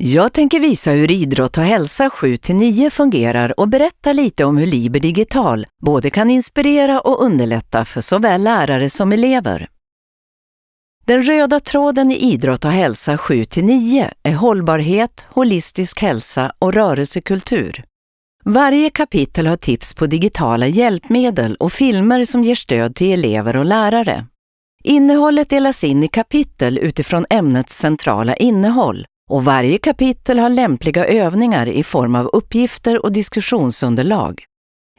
Jag tänker visa hur idrott och hälsa 7-9 fungerar och berätta lite om hur Liber Digital både kan inspirera och underlätta för såväl lärare som elever. Den röda tråden i idrott och hälsa 7-9 är hållbarhet, holistisk hälsa och rörelsekultur. Varje kapitel har tips på digitala hjälpmedel och filmer som ger stöd till elever och lärare. Innehållet delas in i kapitel utifrån ämnets centrala innehåll och varje kapitel har lämpliga övningar i form av uppgifter och diskussionsunderlag.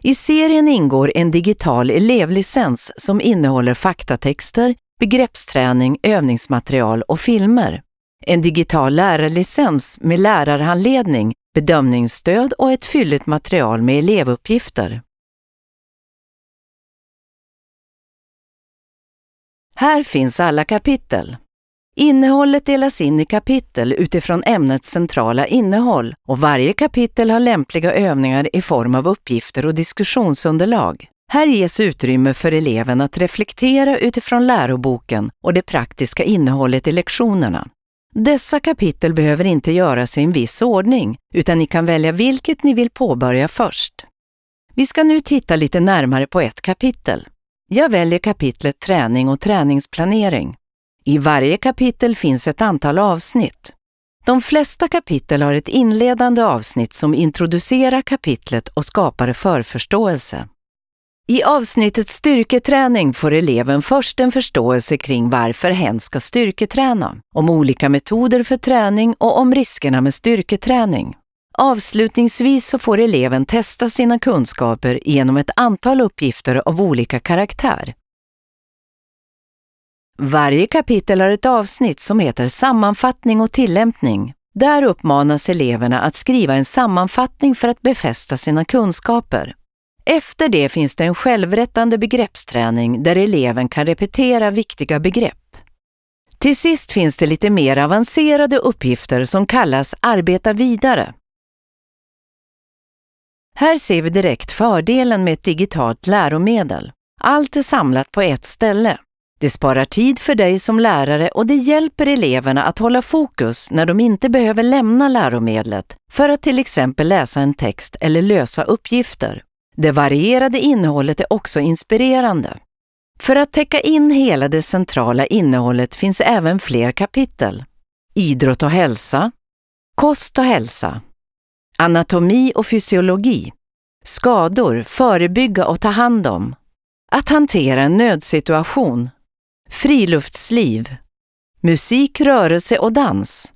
I serien ingår en digital elevlicens som innehåller faktatexter, begreppsträning, övningsmaterial och filmer. En digital lärarlicens med lärarhandledning, bedömningsstöd och ett fylligt material med elevuppgifter. Här finns alla kapitel. Innehållet delas in i kapitel utifrån ämnets centrala innehåll och varje kapitel har lämpliga övningar i form av uppgifter och diskussionsunderlag. Här ges utrymme för eleven att reflektera utifrån läroboken och det praktiska innehållet i lektionerna. Dessa kapitel behöver inte göras i en viss ordning, utan ni kan välja vilket ni vill påbörja först. Vi ska nu titta lite närmare på ett kapitel. Jag väljer kapitlet Träning och träningsplanering. I varje kapitel finns ett antal avsnitt. De flesta kapitel har ett inledande avsnitt som introducerar kapitlet och skapar förförståelse. I avsnittet styrketräning får eleven först en förståelse kring varför hen ska styrketräna, om olika metoder för träning och om riskerna med styrketräning. Avslutningsvis så får eleven testa sina kunskaper genom ett antal uppgifter av olika karaktär. Varje kapitel har ett avsnitt som heter Sammanfattning och tillämpning. Där uppmanas eleverna att skriva en sammanfattning för att befästa sina kunskaper. Efter det finns det en självrättande begreppsträning där eleven kan repetera viktiga begrepp. Till sist finns det lite mer avancerade uppgifter som kallas arbeta vidare. Här ser vi direkt fördelen med ett digitalt läromedel. Allt är samlat på ett ställe. Det sparar tid för dig som lärare och det hjälper eleverna att hålla fokus när de inte behöver lämna läromedlet för att till exempel läsa en text eller lösa uppgifter. Det varierade innehållet är också inspirerande. För att täcka in hela det centrala innehållet finns även fler kapitel. Idrott och hälsa, kost och hälsa, anatomi och fysiologi, skador, förebygga och ta hand om, att hantera en nödsituation, friluftsliv, musik, rörelse och dans,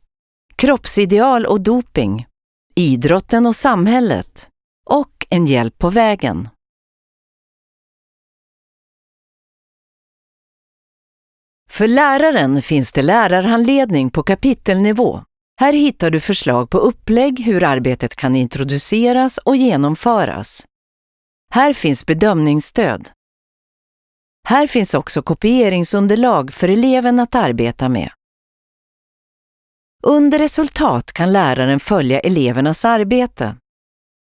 kroppsideal och doping, idrotten och samhället och en hjälp på vägen. För läraren finns det lärarhandledning på kapitelnivå. Här hittar du förslag på upplägg, hur arbetet kan introduceras och genomföras. Här finns bedömningsstöd. Här finns också kopieringsunderlag för eleven att arbeta med. Under resultat kan läraren följa elevernas arbete.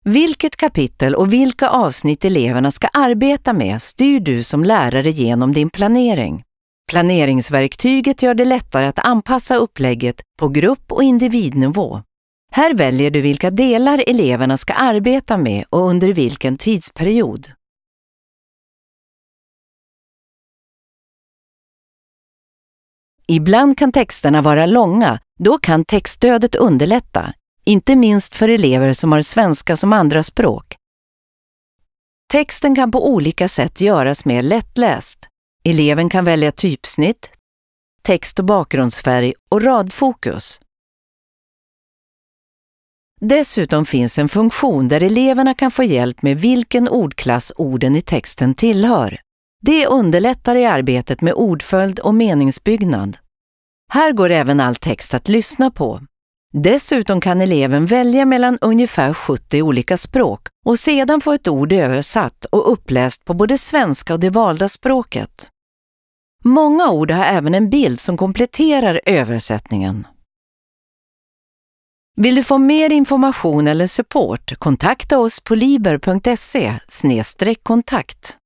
Vilket kapitel och vilka avsnitt eleverna ska arbeta med styr du som lärare genom din planering. Planeringsverktyget gör det lättare att anpassa upplägget på grupp och individnivå. Här väljer du vilka delar eleverna ska arbeta med och under vilken tidsperiod. Ibland kan texterna vara långa, då kan textstödet underlätta, inte minst för elever som har svenska som andraspråk. Texten kan på olika sätt göras mer lättläst. Eleven kan välja typsnitt, text och bakgrundsfärg och radfokus. Dessutom finns en funktion där eleverna kan få hjälp med vilken ordklass orden i texten tillhör. Det underlättar i arbetet med ordföljd och meningsbyggnad. Här går även all text att lyssna på. Dessutom kan eleven välja mellan ungefär 70 olika språk och sedan få ett ord översatt och uppläst på både svenska och det valda språket. Många ord har även en bild som kompletterar översättningen. Vill du få mer information eller support? Kontakta oss på liber.se kontakt.